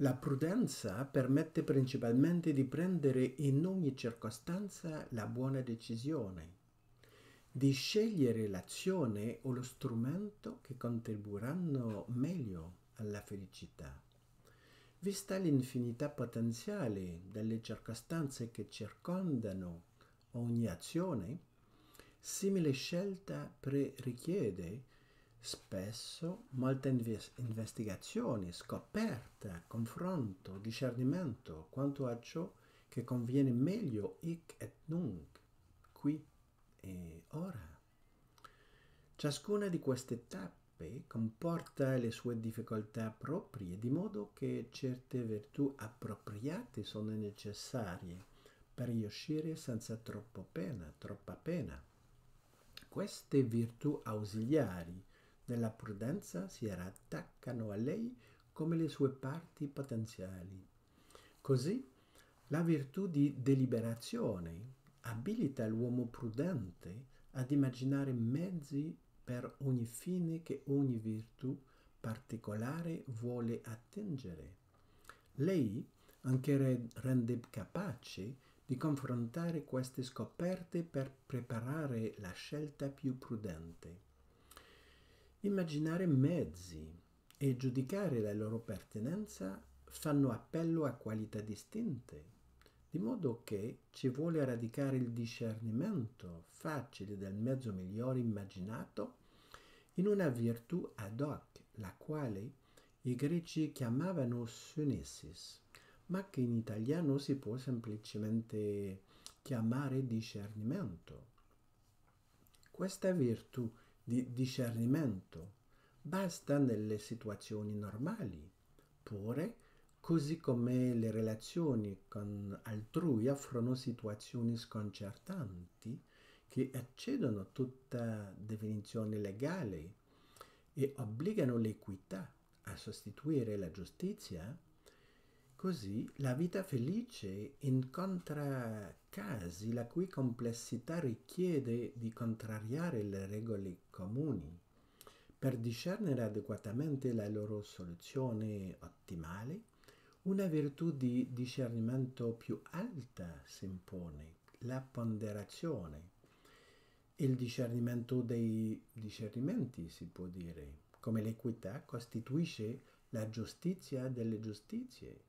La prudenza permette principalmente di prendere in ogni circostanza la buona decisione, di scegliere l'azione o lo strumento che contribuiranno meglio alla felicità. Vista l'infinità potenziale delle circostanze che circondano ogni azione, simile scelta pre-richiede Spesso molte inves- investigazioni, scoperte, confronto, discernimento quanto a ciò che conviene meglio hic et nunc, qui e ora. Ciascuna di queste tappe comporta le sue difficoltà proprie, di modo che certe virtù appropriate sono necessarie per riuscire senza troppo pena, troppa pena. Queste virtù ausiliari della prudenza si rattaccano a lei come le sue parti potenziali. Così la virtù di deliberazione abilita l'uomo prudente ad immaginare mezzi per ogni fine che ogni virtù particolare vuole attingere. Lei anche rende capace di confrontare queste scoperte per preparare la scelta più prudente immaginare mezzi e giudicare la loro pertenenza fanno appello a qualità distinte, di modo che ci vuole radicare il discernimento facile del mezzo migliore immaginato in una virtù ad hoc, la quale i greci chiamavano sunesis, ma che in italiano si può semplicemente chiamare discernimento. Questa virtù di discernimento, basta nelle situazioni normali, pure così come le relazioni con altrui offrono situazioni sconcertanti che accedono a tutta definizione legale e obbligano l'equità a sostituire la giustizia, Così la vita felice incontra casi la cui complessità richiede di contrariare le regole comuni. Per discernere adeguatamente la loro soluzione ottimale, una virtù di discernimento più alta si impone, la ponderazione. Il discernimento dei discernimenti, si può dire, come l'equità, costituisce la giustizia delle giustizie